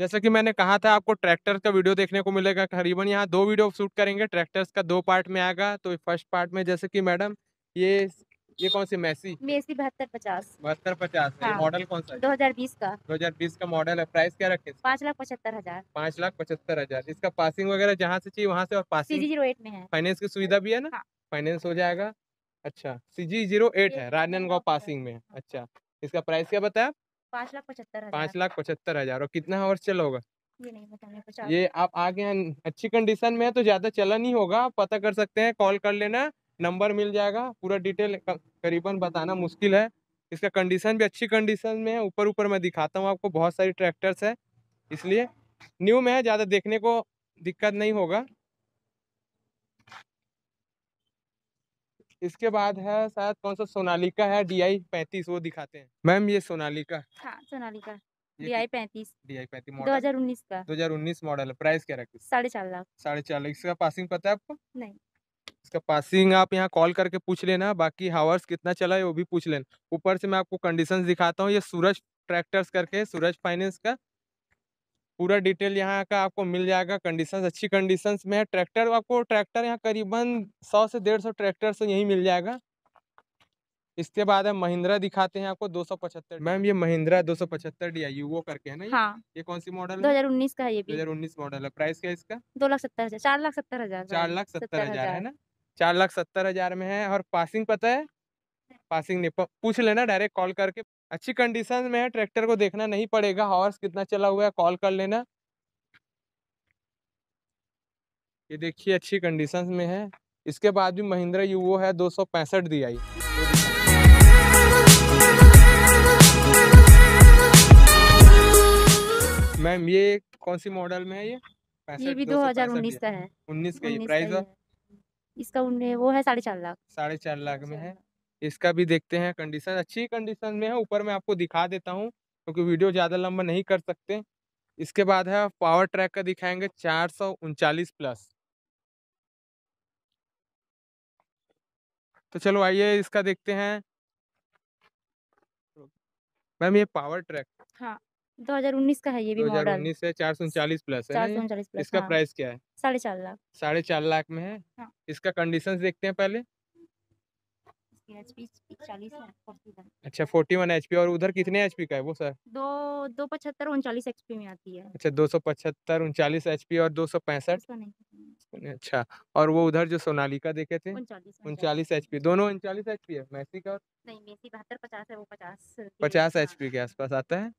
जैसा कि मैंने कहा था आपको ट्रैक्टर का वीडियो देखने को मिलेगा करीबन यहाँ दो वीडियो शूट करेंगे ट्रैक्टर्स का दो पार्ट में आएगा तो फर्स्ट पार्ट में जैसे कि मैडम ये ये कौन सी मैसी मैसी बहत्तर पचास बहत्तर पचास हाँ। मॉडल कौन सा दो हजार बीस का दो हजार बीस का मॉडल है प्राइस क्या रखे पाँच लाख पचहत्तर हजार पाँच लाख पचहत्तर हजार इसका पासिंग वगैरह जहाँ से चाहिए वहाँ से और पासिंग जीरो एट में है फाइनेंस की सुविधा भी है ना हाँ। फाइनेंस हो जाएगा अच्छा सी जी जीरो एट है राजनांदगांव पासिंग में अच्छा इसका प्राइस क्या बताया पाँच लाख पचहत्तर हजार पाँच लाख पचहत्तर हजार और कितना आवर्स चला होगा ये नहीं बताने ये आप आगे अच्छी कंडीशन में है तो ज्यादा चला नहीं होगा पता कर सकते हैं कॉल कर लेना नंबर मिल जाएगा पूरा डिटेल करीबन बताना मुश्किल है इसका कंडीशन भी अच्छी कंडीशन में है ऊपर ऊपर मैं दिखाता हूँ आपको बहुत सारी ट्रैक्टर्स है इसलिए न्यू में है ज़्यादा देखने को दिक्कत नहीं होगा इसके बाद है शायद कौन सा सोनालिका है डी आई पैंतीस वो दिखाते हैं मैम ये सोनालिका हाँ, सोनालिका डी आई पैंतीस डी आई पैंतीस दो हजार उन्नीस का दो हजार उन्नीस मॉडल है प्राइस क्या रखी साढ़े चार लाख साढ़े चार लाख इसका पासिंग पता है आपको नहीं इसका पासिंग आप यहाँ कॉल करके पूछ लेना बाकी हावर्स कितना चला है वो भी पूछ लेना ऊपर से मैं आपको कंडीशंस दिखाता हूँ ये सूरज ट्रैक्टर्स करके सूरज फाइनेंस का पूरा डिटेल यहाँ का आपको मिल जाएगा कंडीशंस अच्छी कंडीशंस में है ट्रैक्टर आपको ट्रैक्टर यहाँ करीबन सौ से डेढ़ सौ ट्रैक्टर से यहीं मिल जाएगा इसके बाद है महिंद्रा दिखाते हैं आपको दो सौ पचहत्तर मैम ये महिंद्रा दो सौ पचहत्तर डी आई वो करके है ना ये, हाँ। ये कौन सी मॉडल दो हजार उन्नीस का है ये दो हजार उन्नीस मॉडल है प्राइस क्या इसका दो लाख सत्तर हजार चार लाख सत्तर हजार चार लाख सत्तर हजार है ना चार लाख सत्तर हजार में है और पासिंग पता है पासिंग नहीं पूछ लेना डायरेक्ट कॉल करके अच्छी कंडीशन में है ट्रैक्टर को देखना नहीं पड़ेगा हॉर्स कितना चला हुआ है कॉल कर लेना ये देखिए अच्छी कंडीशन में है इसके बाद भी महिंद्रा यूवो है दो सौ पैंसठ दी आई मैम ये कौन सी मॉडल में है ये ये भी दो हजार उन्नीस का है उन्नीस का ये प्राइस है इसका वो है साढ़े चार लाख साढ़े चार लाख में है इसका भी देखते हैं कंडीशन अच्छी कंडीशन में है ऊपर मैं आपको दिखा देता हूँ क्योंकि वीडियो ज़्यादा लंबा नहीं कर सकते इसके बाद है पावर ट्रैक का दिखाएंगे चार प्लस तो चलो आइए इसका देखते हैं मैम ये पावर ट्रैक हाँ 2019 का है ये भी मॉडल 2019 है चार सौ उनचालीस प्लस है इसका हाँ। प्राइस क्या है साढ़े चार लाख साढ़े चार लाख में है हाँ। इसका कंडीशंस देखते हैं पहले अच्छा फोर्टी वन एच पी और उधर कितने एच पी का है वो सर दो दो पचहत्तर उनचालीस एच पी में आती है अच्छा दो सौ पचहत्तर उनचालीस एच पी और दो सौ पैंसठ अच्छा और वो उधर जो सोनाली का देखे थे उनचालीस एच पी दोनों उनचालीस एच पी है मैसी का नहीं मैसी बहत्तर पचास है वो पचास पचास एच पी के आसपास आता है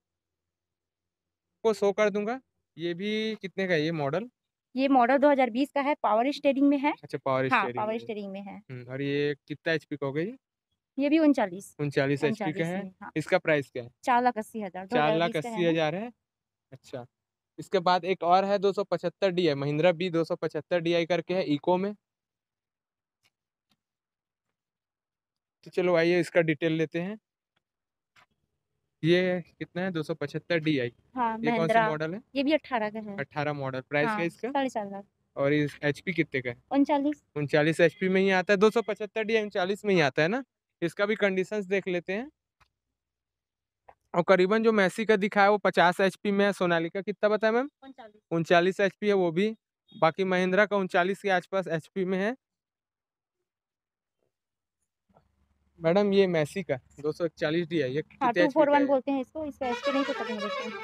वो सो कर दूंगा ये भी कितने का है ये मॉडल ये मॉडल 2020 का है पावर स्टेयरिंग में है अच्छा पावर हाँ, पावर स्टेरिंग में है और ये कितना एचपी का होगा ये ये भी उनचालीस उनचालीस एचपी का है हाँ। इसका प्राइस क्या है चार लाख अस्सी हजार चार लाख अस्सी हजार है अच्छा इसके बाद एक और है दो सौ पचहत्तर डी आई महिंद्रा बी दो सौ पचहत्तर डी आई करके है इको में तो चलो आइए इसका डिटेल लेते हैं ये कितना है दो सौ पचहत्तर डी आई हाँ, ये कौन सा मॉडल है ये भी अठारह का है अठारह मॉडल प्राइस क्या इसका साढ़े चार लाख और इस एच पी कितने का है उनचालीस उनचालीस एच पी में ही आता है दो सौ पचहत्तर डी उनचालीस में ही आता है ना इसका भी कंडीशन देख लेते हैं और करीबन जो मैसी का दिखा है वो पचास एच पी में है का कितना बताया मैम उनचालीस एच पी है वो भी बाकी महिंद्रा का उनचालीस के आसपास एच पी में है मैडम ये मैसी का दो सौ इकचालीस डी है ये हाँ, तो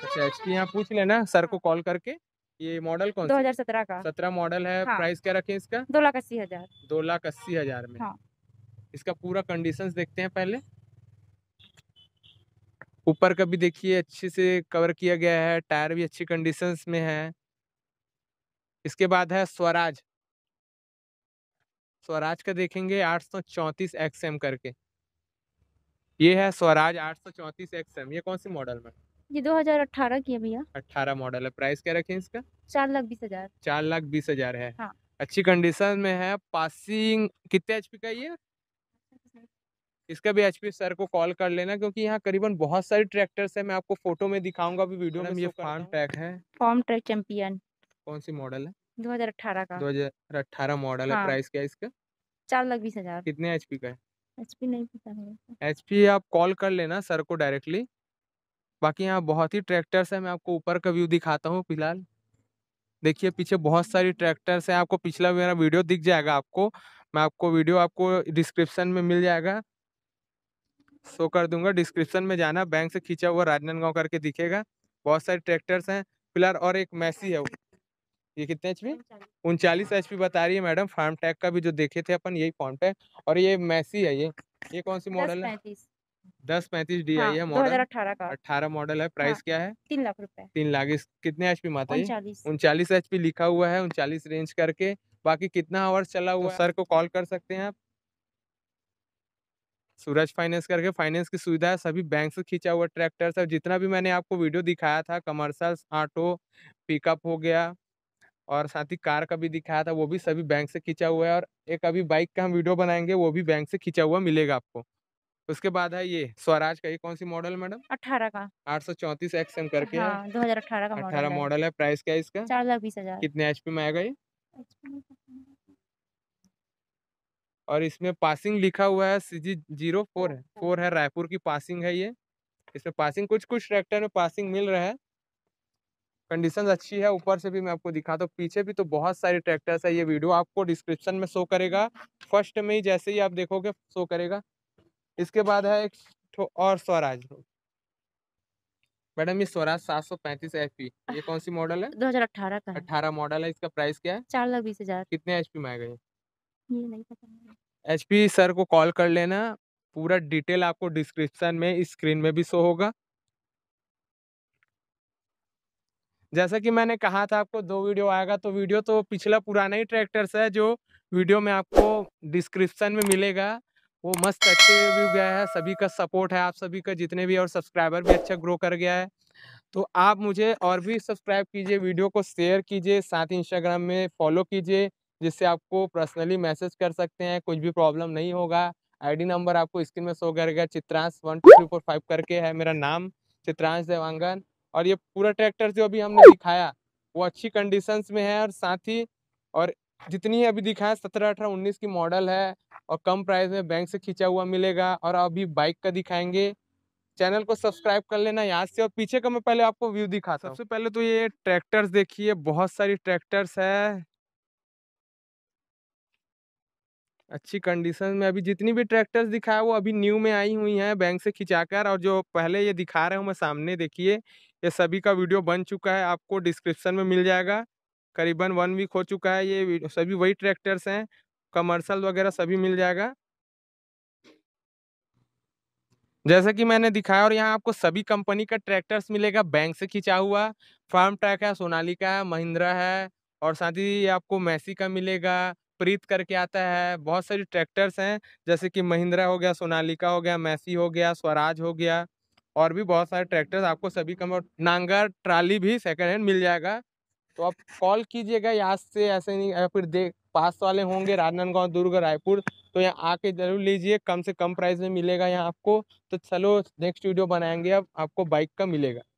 अच्छा एच पी यहाँ पूछ लेना सर को कॉल करके ये मॉडल कौन दो हजार सत्रह का सत्रह मॉडल है हाँ, प्राइस क्या रखे इसका दो लाख अस्सी हजार दो लाख अस्सी हजार में हाँ। इसका पूरा कंडीशंस देखते हैं पहले ऊपर का भी देखिए अच्छे से कवर किया गया है टायर भी अच्छी कंडीशंस में है इसके बाद है स्वराज स्वराज का देखेंगे आठ सौ चौतीस एक्स एम करके ये है स्वराज आठ सौ एक्स एम ये कौन सी मॉडल में ये 2018 की है भैया 18 मॉडल है प्राइस क्या रखे इसका चार लाख बीस हजार चार लाख बीस हजार है हाँ। अच्छी कंडीशन में है पासिंग कितने एचपी का ये इसका भी एचपी सर को कॉल कर लेना क्योंकि यहाँ करीबन बहुत सारे ट्रैक्टर्स है मैं आपको फोटो में दिखाऊंगा अभी वीडियो में ये फार्म ट्रैक है फार्म ट्रैक चैंपियन कौन सी मॉडल है 2018 का 2018 मॉडल है प्राइस हाँ। क्या इसका चार लाख बीस हजार कितने एचपी का है एचपी नहीं पता एचपी आप कॉल कर लेना सर को डायरेक्टली बाकी यहाँ बहुत ही ट्रैक्टर्स है मैं आपको ऊपर का व्यू दिखाता हूँ फिलहाल देखिए पीछे बहुत सारी ट्रैक्टर्स हैं आपको पिछला मेरा वीडियो दिख जाएगा आपको मैं आपको वीडियो आपको डिस्क्रिप्शन में मिल जाएगा शो कर दूंगा डिस्क्रिप्शन में जाना बैंक से खींचा हुआ राजनांदगांव करके दिखेगा बहुत सारे ट्रैक्टर्स हैं फिलहाल और एक मैसी है ये कितने एच पी उनचालीस हाँ। एच पी बता रही है मैडम फार्म टैग का भी जो देखे थे अपन यही फॉर्म है और ये मैसी है ये ये कौन सी मॉडल है दस पैंतीस डी आई हाँ, है मॉडल अठारह मॉडल है प्राइस हाँ, क्या है तीन लाख रुपए तीन लाख इस कितने एच पी माता उनचालीस एच पी लिखा हुआ है उनचालीस रेंज करके बाकी कितना आवर्स चला तो हुआ सर को कॉल कर सकते हैं आप सूरज फाइनेंस करके फाइनेंस की सुविधा है सभी बैंक से खींचा हुआ ट्रैक्टर सब जितना भी मैंने आपको वीडियो दिखाया था कमर्शल ऑटो पिकअप हो गया और साथ ही कार का भी दिखाया था वो भी सभी बैंक से खींचा हुआ है और एक अभी बाइक का हम वीडियो बनाएंगे वो भी बैंक से खींचा हुआ मिलेगा आपको उसके बाद है ये स्वराज का ये कौन सी मॉडल मैडम अठारह का आठ सौ चौतीस एक्स एम करके हाँ, दो हजार अठारह का अठारह मॉडल है प्राइस क्या इसका चार लाख बीस हजार कितने एच में आएगा ये और इसमें पासिंग लिखा हुआ है सी जी जीरो फोर है फोर है रायपुर की पासिंग है ये इसमें पासिंग कुछ कुछ ट्रैक्टर में पासिंग मिल रहा है कंडीशन अच्छी है ऊपर से भी मैं आपको दिखाता हूँ पीछे भी तो बहुत सारे ट्रैक्टर्स है ये वीडियो आपको डिस्क्रिप्शन में शो करेगा फर्स्ट में ही जैसे ही आप देखोगे शो करेगा इसके बाद है एक और स्वराज मैडम ये स्वराज सात सौ पैंतीस एच पी ये कौन सी मॉडल है दो हजार अठारह का अठारह मॉडल है इसका प्राइस क्या है चार लाख बीस हजार कितने एच पी में आएगा ये एच पी सर को कॉल कर लेना पूरा डिटेल आपको डिस्क्रिप्शन में स्क्रीन में भी शो होगा जैसा कि मैंने कहा था आपको दो वीडियो आएगा तो वीडियो तो पिछला पुराना ही से है जो वीडियो में आपको डिस्क्रिप्शन में मिलेगा वो मस्त अच्छे व्यू गया है सभी का सपोर्ट है आप सभी का जितने भी और सब्सक्राइबर भी अच्छा ग्रो कर गया है तो आप मुझे और भी सब्सक्राइब कीजिए वीडियो को शेयर कीजिए साथ ही इंस्टाग्राम में फॉलो कीजिए जिससे आपको पर्सनली मैसेज कर सकते हैं कुछ भी प्रॉब्लम नहीं होगा आईडी नंबर आपको स्क्रीन में शो करेगा Chitransh one two three four five करके है मेरा नाम चित्रांश देवांगन और ये पूरा ट्रैक्टर जो अभी हमने दिखाया वो अच्छी कंडीशन में है और साथ ही और जितनी अभी दिखाया सत्रह अठारह उन्नीस की मॉडल है और कम प्राइस में बैंक से खींचा हुआ मिलेगा और अभी बाइक का दिखाएंगे चैनल को सब्सक्राइब कर लेना यहाँ से और पीछे का मैं पहले आपको व्यू दिखाता हूँ सबसे पहले तो ये ट्रैक्टर्स देखिए बहुत सारी ट्रैक्टर्स है अच्छी कंडीशन में अभी जितनी भी ट्रैक्टर्स दिखाया वो अभी न्यू में आई हुई हैं बैंक से खिंचाकर और जो पहले ये दिखा रहे हूँ मैं सामने देखिए ये सभी का वीडियो बन चुका है आपको डिस्क्रिप्शन में मिल जाएगा करीबन वन वीक हो चुका है ये सभी वही ट्रैक्टर्स हैं कमर्शल वगैरह सभी मिल जाएगा जैसा कि मैंने दिखाया और यहाँ आपको सभी कंपनी का ट्रैक्टर्स मिलेगा बैंक से खिंचा हुआ फार्म ट्रैक है सोनाली का है महिंद्रा है और साथ ही आपको मैसी का मिलेगा प्रीत करके आता है बहुत सारी ट्रैक्टर्स हैं जैसे कि महिंद्रा हो गया सोनालिका हो गया मैसी हो गया स्वराज हो गया और भी बहुत सारे ट्रैक्टर्स आपको सभी कम नांगर ट्राली भी सेकेंड हैंड मिल जाएगा तो आप कॉल कीजिएगा यहाँ से ऐसे नहीं या फिर देख पास वाले होंगे राजनांदगांव दुर्ग रायपुर तो यहाँ आके जरूर लीजिए कम से कम प्राइस में मिलेगा यहाँ आपको तो चलो नेक्स्ट वीडियो बनाएंगे अब आपको बाइक का मिलेगा